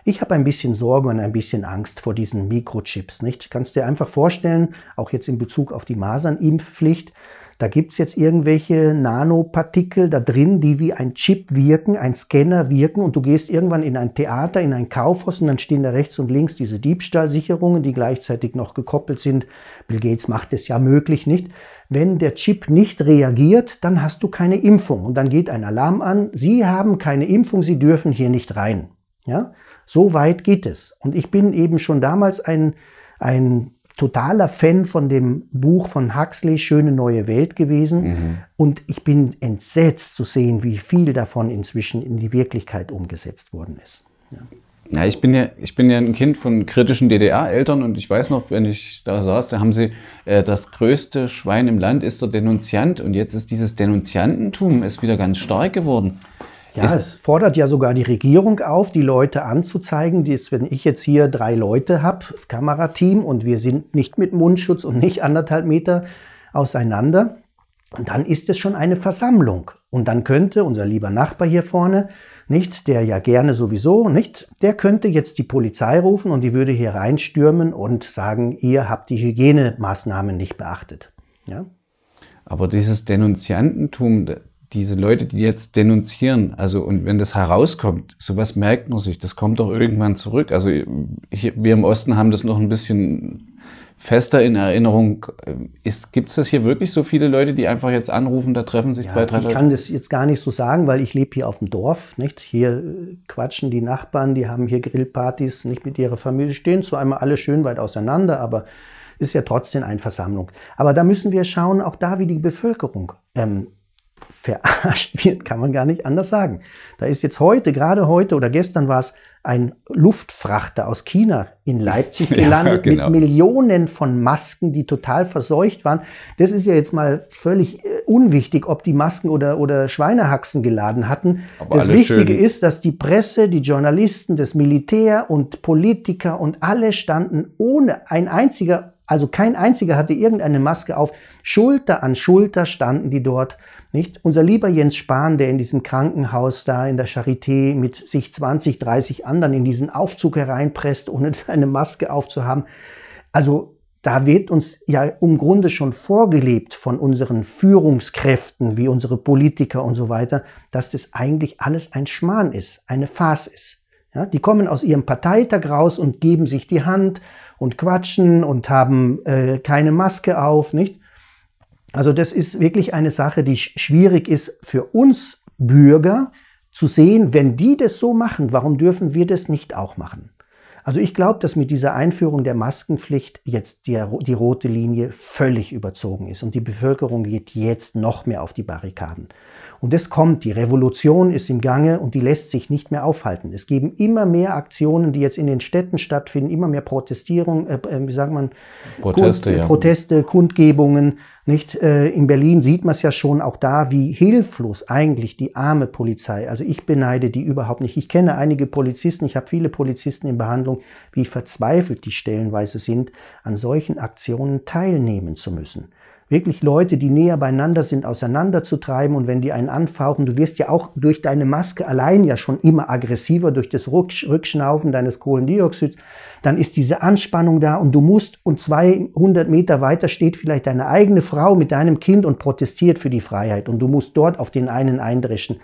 [SPEAKER 1] Ich habe ein bisschen Sorge und ein bisschen Angst vor diesen Mikrochips. Nicht? Kannst dir einfach vorstellen, auch jetzt in Bezug auf die Masernimpfpflicht. Da gibt's jetzt irgendwelche Nanopartikel da drin, die wie ein Chip wirken, ein Scanner wirken und du gehst irgendwann in ein Theater, in ein Kaufhaus und dann stehen da rechts und links diese Diebstahlsicherungen, die gleichzeitig noch gekoppelt sind. Bill Gates macht es ja möglich nicht. Wenn der Chip nicht reagiert, dann hast du keine Impfung und dann geht ein Alarm an. Sie haben keine Impfung, Sie dürfen hier nicht rein. Ja, so weit geht es. Und ich bin eben schon damals ein, ein totaler Fan von dem Buch von Huxley, Schöne neue Welt gewesen. Mhm. Und ich bin entsetzt zu sehen, wie viel davon inzwischen in die Wirklichkeit umgesetzt worden ist. Ja.
[SPEAKER 2] Ja, ich bin ja, ich bin ja ein Kind von kritischen DDR-Eltern und ich weiß noch, wenn ich da saß, da haben sie äh, das größte Schwein im Land ist der Denunziant und jetzt ist dieses Denunziantentum ist wieder ganz stark geworden.
[SPEAKER 1] Ja, ist es fordert ja sogar die Regierung auf, die Leute anzuzeigen. Dies, wenn ich jetzt hier drei Leute habe, Kamerateam, und wir sind nicht mit Mundschutz und nicht anderthalb Meter auseinander, dann ist es schon eine Versammlung. Und dann könnte unser lieber Nachbar hier vorne, nicht, der ja gerne sowieso, nicht, der könnte jetzt die Polizei rufen und die würde hier reinstürmen und sagen, ihr habt die Hygienemaßnahmen nicht beachtet. Ja?
[SPEAKER 2] Aber dieses Denunziantentum, diese Leute, die jetzt denunzieren, also und wenn das herauskommt, sowas merkt man sich, das kommt doch irgendwann zurück. Also hier, wir im Osten haben das noch ein bisschen fester in Erinnerung. Gibt es das hier wirklich so viele Leute, die einfach jetzt anrufen, da treffen sich ja, zwei, drei Ich kann das
[SPEAKER 1] jetzt gar nicht so sagen, weil ich lebe hier auf dem Dorf. Nicht? Hier äh, quatschen die Nachbarn, die haben hier Grillpartys nicht mit ihrer Familie. Stehen zwar einmal alle schön weit auseinander, aber ist ja trotzdem eine Versammlung. Aber da müssen wir schauen, auch da, wie die Bevölkerung ähm, verarscht wird, kann man gar nicht anders sagen. Da ist jetzt heute, gerade heute oder gestern war es ein Luftfrachter aus China in Leipzig gelandet ja, genau. mit Millionen von Masken, die total verseucht waren. Das ist ja jetzt mal völlig äh, unwichtig, ob die Masken oder, oder Schweinehaxen geladen hatten. Aber das Wichtige schön. ist, dass die Presse, die Journalisten, das Militär und Politiker und alle standen ohne ein einziger also kein einziger hatte irgendeine Maske auf. Schulter an Schulter standen die dort. Nicht? Unser lieber Jens Spahn, der in diesem Krankenhaus da in der Charité mit sich 20, 30 anderen in diesen Aufzug hereinpresst, ohne eine Maske aufzuhaben. Also da wird uns ja im Grunde schon vorgelebt von unseren Führungskräften, wie unsere Politiker und so weiter, dass das eigentlich alles ein Schmarrn ist, eine Farce ist. Ja, die kommen aus ihrem Parteitag raus und geben sich die Hand und quatschen und haben äh, keine Maske auf, nicht? Also das ist wirklich eine Sache, die schwierig ist für uns Bürger zu sehen, wenn die das so machen, warum dürfen wir das nicht auch machen? Also ich glaube, dass mit dieser Einführung der Maskenpflicht jetzt die, die, rote Linie völlig überzogen ist und die Bevölkerung geht jetzt noch mehr auf die Barrikaden. Und es kommt, die Revolution ist im Gange und die lässt sich nicht mehr aufhalten. Es geben immer mehr Aktionen, die jetzt in den Städten stattfinden, immer mehr Protestierungen, äh, äh, wie sagt man, Proteste, Kund, ja. Proteste Kundgebungen. Nicht? Äh, in Berlin sieht man es ja schon auch da, wie hilflos eigentlich die arme Polizei. Also ich beneide die überhaupt nicht. Ich kenne einige Polizisten, ich habe viele Polizisten in Behandlung, wie verzweifelt die stellenweise sind, an solchen Aktionen teilnehmen zu müssen wirklich Leute, die näher beieinander sind, auseinanderzutreiben. Und wenn die einen anfauchen, du wirst ja auch durch deine Maske allein ja schon immer aggressiver, durch das Rückschnaufen deines Kohlendioxids, dann ist diese Anspannung da und du musst, und 200 Meter weiter steht vielleicht deine eigene Frau mit deinem Kind und protestiert für die Freiheit. Und du musst dort auf den einen eindreschen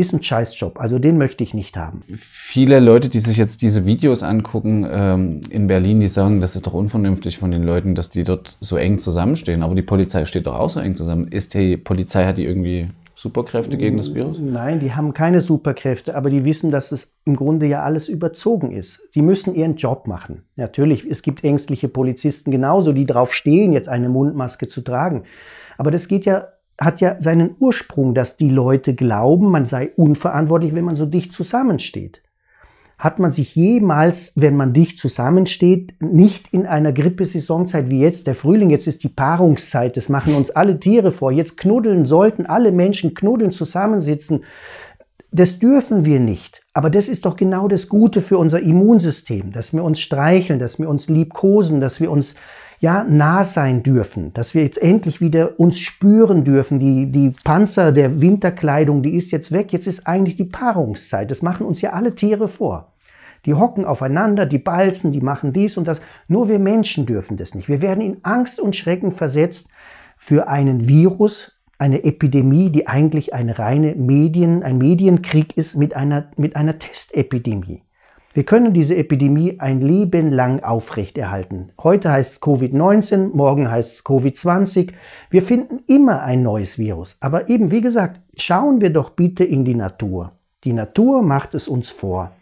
[SPEAKER 1] ist ein Scheißjob. Also den möchte ich nicht haben.
[SPEAKER 2] Viele Leute, die sich jetzt diese Videos angucken ähm, in Berlin, die sagen, das ist doch unvernünftig von den Leuten, dass die dort so eng zusammenstehen. Aber die Polizei steht doch auch so eng zusammen. Ist die Polizei, hat die irgendwie Superkräfte gegen das Virus?
[SPEAKER 1] Nein, die haben keine Superkräfte, aber die wissen, dass es im Grunde ja alles überzogen ist. Die müssen ihren Job machen. Natürlich, es gibt ängstliche Polizisten genauso, die drauf stehen, jetzt eine Mundmaske zu tragen. Aber das geht ja hat ja seinen Ursprung, dass die Leute glauben, man sei unverantwortlich, wenn man so dicht zusammensteht. Hat man sich jemals, wenn man dicht zusammensteht, nicht in einer Grippesaisonzeit wie jetzt, der Frühling, jetzt ist die Paarungszeit, das machen uns alle Tiere vor, jetzt knuddeln sollten alle Menschen knuddeln, zusammensitzen. Das dürfen wir nicht. Aber das ist doch genau das Gute für unser Immunsystem, dass wir uns streicheln, dass wir uns liebkosen, dass wir uns ja nah sein dürfen, dass wir jetzt endlich wieder uns spüren dürfen. Die, die Panzer der Winterkleidung, die ist jetzt weg. Jetzt ist eigentlich die Paarungszeit. Das machen uns ja alle Tiere vor. Die hocken aufeinander, die balzen, die machen dies und das. Nur wir Menschen dürfen das nicht. Wir werden in Angst und Schrecken versetzt für einen Virus, eine Epidemie, die eigentlich eine reine Medien, ein Medienkrieg ist mit einer, mit einer Testepidemie. Wir können diese Epidemie ein Leben lang aufrechterhalten. Heute heißt es Covid-19, morgen heißt es Covid-20. Wir finden immer ein neues Virus. Aber eben, wie gesagt, schauen wir doch bitte in die Natur. Die Natur macht es uns vor.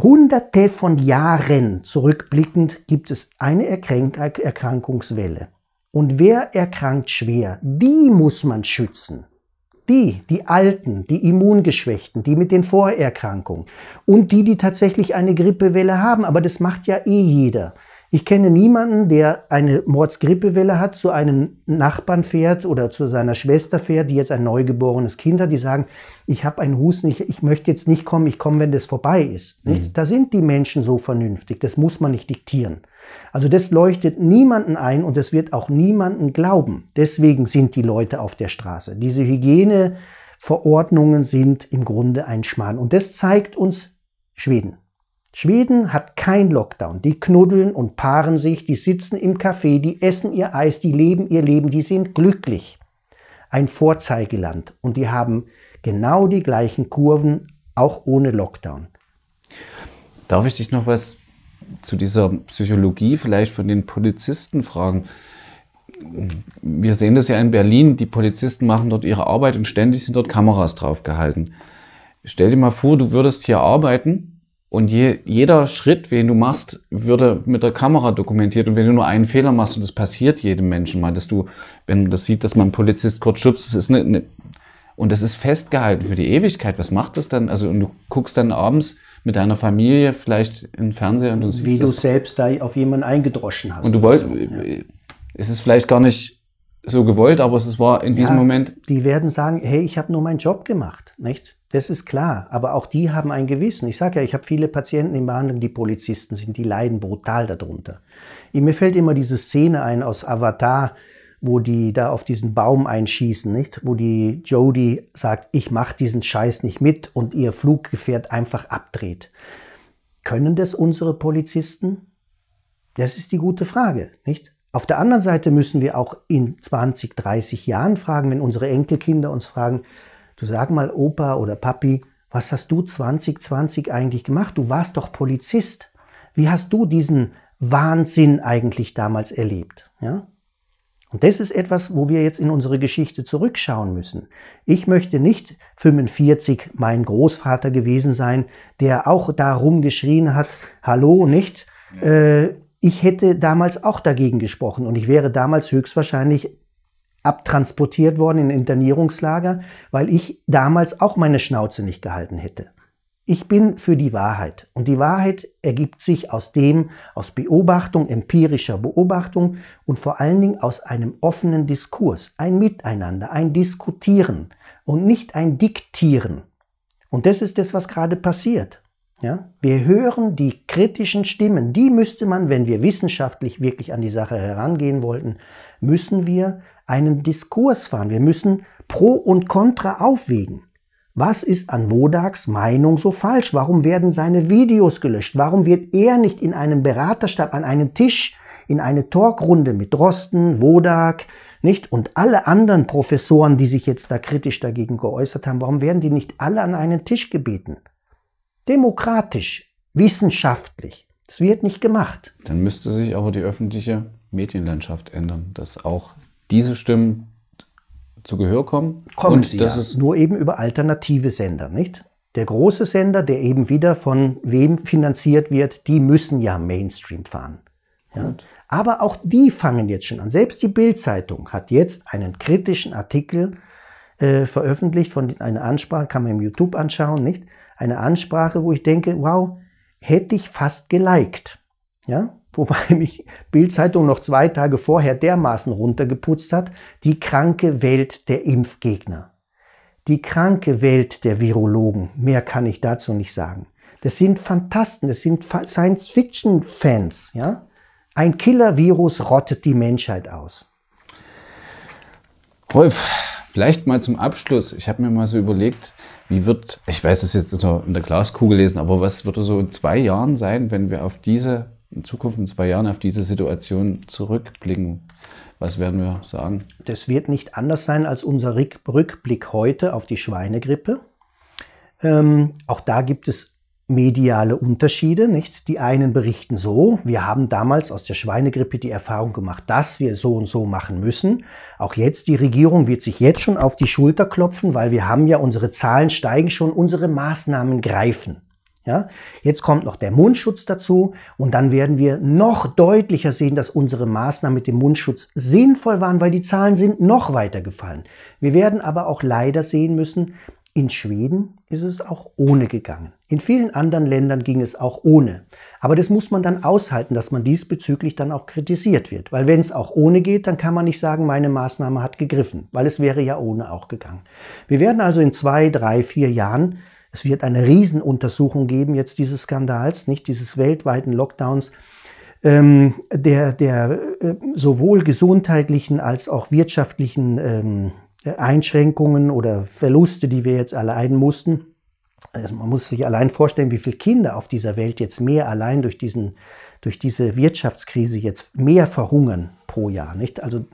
[SPEAKER 1] Hunderte von Jahren zurückblickend gibt es eine Erkrank Erkrankungswelle. Und wer erkrankt schwer, die muss man schützen die, die Alten, die Immungeschwächten, die mit den Vorerkrankungen und die, die tatsächlich eine Grippewelle haben. Aber das macht ja eh jeder. Ich kenne niemanden, der eine Mordsgrippewelle hat, zu einem Nachbarn fährt oder zu seiner Schwester fährt, die jetzt ein neugeborenes Kind hat, die sagen, ich habe einen Husten, ich, ich, möchte jetzt nicht kommen, ich komme, wenn das vorbei ist. Mhm. Da sind die Menschen so vernünftig, das muss man nicht diktieren. Also das leuchtet niemanden ein und es wird auch niemanden glauben. Deswegen sind die Leute auf der Straße. Diese Hygieneverordnungen sind im Grunde ein Schmarrn. Und das zeigt uns Schweden. Schweden hat kein Lockdown. Die knuddeln und paaren sich, die sitzen im Café, die essen ihr Eis, die leben ihr Leben, die sind glücklich. Ein Vorzeigeland. Und die haben genau die gleichen Kurven, auch ohne Lockdown.
[SPEAKER 2] Darf ich dich noch was zu dieser Psychologie vielleicht von den Polizisten fragen. Wir sehen das ja in Berlin, die Polizisten machen dort ihre Arbeit und ständig sind dort Kameras draufgehalten. Stell dir mal vor, du würdest hier arbeiten und je, jeder Schritt, den du machst, würde mit der Kamera dokumentiert. Und wenn du nur einen Fehler machst, und das passiert jedem Menschen mal, dass du, wenn man das sieht, dass man einen Polizist kurz schubst, das ist eine, eine und das ist festgehalten für die Ewigkeit. Was macht das dann? Also, und du guckst dann abends, mit deiner Familie vielleicht im Fernseher und du siehst Wie du
[SPEAKER 1] selbst da auf jemanden eingedroschen hast. Und du
[SPEAKER 2] wolltest, so, ja. Äh, es ist vielleicht gar nicht so gewollt, aber es war in diesem ja, Moment.
[SPEAKER 1] Die werden sagen, hey, ich habe nur meinen Job gemacht, nicht? Das ist klar, aber auch die haben ein Gewissen. Ich sage ja, ich habe viele Patienten in Behandlung, die Polizisten sind, die leiden brutal darunter. Mir fällt immer diese Szene ein aus Avatar, wo die da auf diesen Baum einschießen, nicht? Wo die Jodie sagt, ich mache diesen Scheiß nicht mit und ihr Fluggefährt einfach abdreht. Können das unsere Polizisten? Das ist die gute Frage, nicht? Auf der anderen Seite müssen wir auch in 20, 30 Jahren fragen, wenn unsere Enkelkinder uns fragen, du sag mal Opa oder Papi, was hast du 2020 eigentlich gemacht? Du warst doch Polizist. Wie hast du diesen Wahnsinn eigentlich damals erlebt? Ja? Und das ist etwas, wo wir jetzt in unsere Geschichte zurückschauen müssen. Ich möchte nicht 45 mein Großvater gewesen sein, der auch darum geschrien hat, hallo, nicht? Äh, ich hätte damals auch dagegen gesprochen und ich wäre damals höchstwahrscheinlich abtransportiert worden in Internierungslager, weil ich damals auch meine Schnauze nicht gehalten hätte. Ich bin für die Wahrheit und die Wahrheit ergibt sich aus dem, aus Beobachtung, empirischer Beobachtung und vor allen Dingen aus einem offenen Diskurs, ein Miteinander, ein Diskutieren und nicht ein Diktieren. Und das ist das, was gerade passiert. Ja? Wir hören die kritischen Stimmen, die müsste man, wenn wir wissenschaftlich wirklich an die Sache herangehen wollten, müssen wir einen Diskurs fahren. Wir müssen Pro und Contra aufwägen. Was ist an Wodaks Meinung so falsch? Warum werden seine Videos gelöscht? Warum wird er nicht in einem Beraterstab an einem Tisch in eine Talkrunde mit Drosten, Wodak, nicht? Und alle anderen Professoren, die sich jetzt da kritisch dagegen geäußert haben, warum werden die nicht alle an einen Tisch gebeten? Demokratisch, wissenschaftlich. Das wird nicht gemacht.
[SPEAKER 2] Dann müsste sich aber die öffentliche Medienlandschaft ändern, dass auch diese Stimmen
[SPEAKER 1] zu Gehör kommen. Kommen und sie das ja. ist nur eben über alternative Sender, nicht? Der große Sender, der eben wieder von wem finanziert wird, die müssen ja Mainstream fahren. Ja? Aber auch die fangen jetzt schon an. Selbst die Bild-Zeitung hat jetzt einen kritischen Artikel äh, veröffentlicht von einer Ansprache, kann man im YouTube anschauen, nicht? Eine Ansprache, wo ich denke, wow, hätte ich fast geliked. Ja? wobei mich Bildzeitung noch zwei Tage vorher dermaßen runtergeputzt hat, die kranke Welt der Impfgegner. Die kranke Welt der Virologen, mehr kann ich dazu nicht sagen. Das sind Fantasten, das sind Science-Fiction-Fans. Ja? Ein Killer-Virus rottet die Menschheit aus.
[SPEAKER 2] Rolf, vielleicht mal zum Abschluss. Ich habe mir mal so überlegt, wie wird, ich weiß es jetzt in der Glaskugel lesen, aber was wird so in zwei Jahren sein, wenn wir auf diese in Zukunft, in zwei Jahren, auf diese
[SPEAKER 1] Situation zurückblicken? Was werden wir sagen? Das wird nicht anders sein als unser Rückblick heute auf die Schweinegrippe. Ähm, auch da gibt es mediale Unterschiede, nicht? Die einen berichten so, wir haben damals aus der Schweinegrippe die Erfahrung gemacht, dass wir so und so machen müssen. Auch jetzt, die Regierung wird sich jetzt schon auf die Schulter klopfen, weil wir haben ja unsere Zahlen steigen schon, unsere Maßnahmen greifen. Ja, jetzt kommt noch der Mundschutz dazu und dann werden wir noch deutlicher sehen, dass unsere Maßnahmen mit dem Mundschutz sinnvoll waren, weil die Zahlen sind noch weiter gefallen. Wir werden aber auch leider sehen müssen, in Schweden ist es auch ohne gegangen. In vielen anderen Ländern ging es auch ohne. Aber das muss man dann aushalten, dass man diesbezüglich dann auch kritisiert wird. Weil wenn es auch ohne geht, dann kann man nicht sagen, meine Maßnahme hat gegriffen, weil es wäre ja ohne auch gegangen. Wir werden also in zwei, drei, vier Jahren es wird eine Riesenuntersuchung geben jetzt dieses Skandals, nicht dieses weltweiten Lockdowns, ähm, der, der äh, sowohl gesundheitlichen als auch wirtschaftlichen ähm, Einschränkungen oder Verluste, die wir jetzt erleiden mussten. Also man muss sich allein vorstellen, wie viele Kinder auf dieser Welt jetzt mehr allein durch, diesen, durch diese Wirtschaftskrise jetzt mehr verhungern pro Jahr. Nicht? Also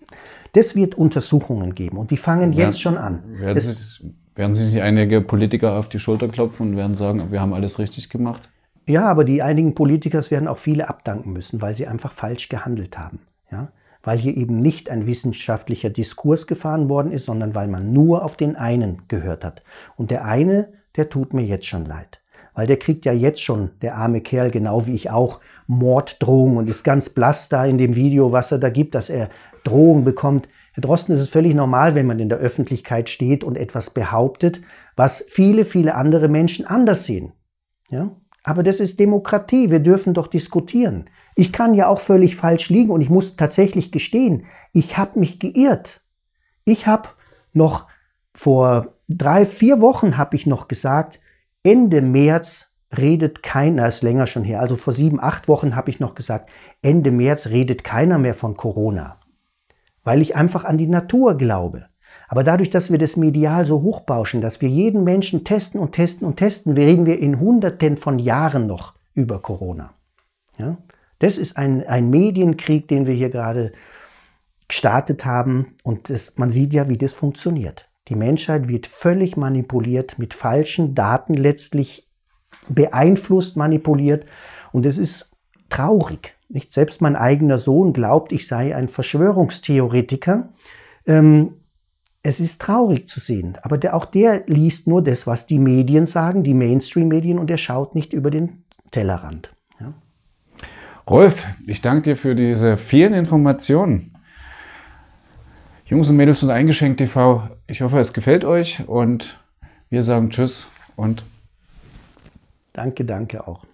[SPEAKER 1] das wird Untersuchungen geben und die fangen ja, jetzt schon an. Werden, es,
[SPEAKER 2] werden sich nicht einige Politiker auf die Schulter klopfen und werden sagen, wir haben alles richtig gemacht?
[SPEAKER 1] Ja, aber die einigen Politiker werden auch viele abdanken müssen, weil sie einfach falsch gehandelt haben. Ja? Weil hier eben nicht ein wissenschaftlicher Diskurs gefahren worden ist, sondern weil man nur auf den einen gehört hat. Und der eine, der tut mir jetzt schon leid. Weil der kriegt ja jetzt schon, der arme Kerl, genau wie ich auch, Morddrohungen und ist ganz blass da in dem Video, was er da gibt, dass er Drohungen bekommt. Herr Drosten, es ist völlig normal, wenn man in der Öffentlichkeit steht und etwas behauptet, was viele, viele andere Menschen anders sehen. Ja? Aber das ist Demokratie. Wir dürfen doch diskutieren. Ich kann ja auch völlig falsch liegen und ich muss tatsächlich gestehen, ich habe mich geirrt. Ich habe noch vor drei, vier Wochen habe ich noch gesagt, Ende März redet keiner, ist länger schon her, also vor sieben, acht Wochen habe ich noch gesagt, Ende März redet keiner mehr von Corona weil ich einfach an die Natur glaube. Aber dadurch, dass wir das medial so hochbauschen, dass wir jeden Menschen testen und testen und testen, reden wir in Hunderten von Jahren noch über Corona. Ja? Das ist ein, ein Medienkrieg, den wir hier gerade gestartet haben. Und das, man sieht ja, wie das funktioniert. Die Menschheit wird völlig manipuliert, mit falschen Daten letztlich beeinflusst, manipuliert. Und es ist traurig. Nicht selbst mein eigener Sohn glaubt, ich sei ein Verschwörungstheoretiker. Ähm, es ist traurig zu sehen, aber der, auch der liest nur das, was die Medien sagen, die Mainstream-Medien, und er schaut nicht über den Tellerrand. Ja. Rolf,
[SPEAKER 2] ich danke dir für diese vielen Informationen. Jungs und Mädels und Eingeschenkt TV, ich hoffe, es gefällt euch und wir sagen Tschüss und.
[SPEAKER 1] Danke, danke auch.